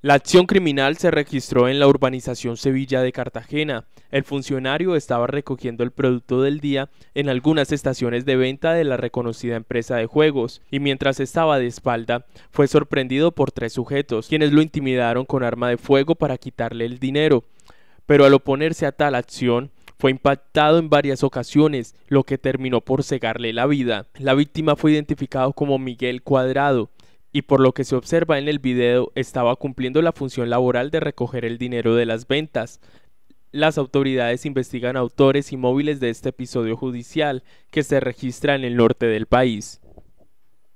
La acción criminal se registró en la urbanización Sevilla de Cartagena. El funcionario estaba recogiendo el producto del día en algunas estaciones de venta de la reconocida empresa de juegos y mientras estaba de espalda fue sorprendido por tres sujetos, quienes lo intimidaron con arma de fuego para quitarle el dinero. Pero al oponerse a tal acción, fue impactado en varias ocasiones, lo que terminó por cegarle la vida. La víctima fue identificado como Miguel Cuadrado, y por lo que se observa en el video estaba cumpliendo la función laboral de recoger el dinero de las ventas. Las autoridades investigan autores y móviles de este episodio judicial que se registra en el norte del país.